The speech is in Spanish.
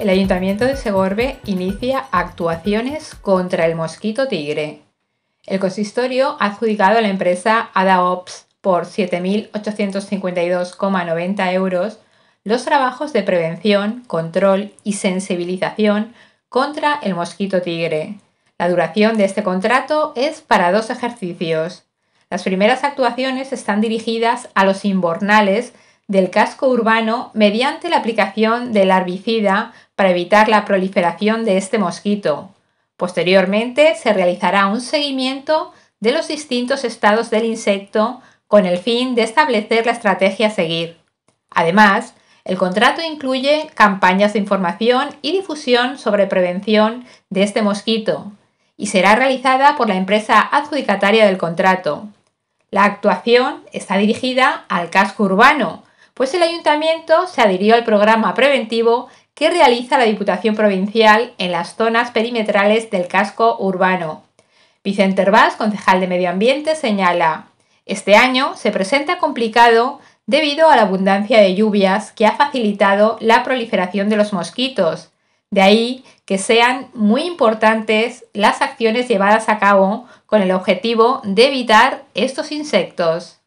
El Ayuntamiento de Segorbe inicia actuaciones contra el mosquito tigre. El consistorio ha adjudicado a la empresa ADAOPS por 7.852,90 euros los trabajos de prevención, control y sensibilización contra el mosquito tigre. La duración de este contrato es para dos ejercicios. Las primeras actuaciones están dirigidas a los inbornales del casco urbano mediante la aplicación del herbicida para evitar la proliferación de este mosquito. Posteriormente se realizará un seguimiento de los distintos estados del insecto con el fin de establecer la estrategia a seguir. Además, el contrato incluye campañas de información y difusión sobre prevención de este mosquito y será realizada por la empresa adjudicataria del contrato. La actuación está dirigida al casco urbano, pues el ayuntamiento se adhirió al programa preventivo que realiza la Diputación Provincial en las zonas perimetrales del casco urbano. Vicente Herbás, concejal de Medio Ambiente, señala, este año se presenta complicado debido a la abundancia de lluvias que ha facilitado la proliferación de los mosquitos. De ahí que sean muy importantes las acciones llevadas a cabo con el objetivo de evitar estos insectos.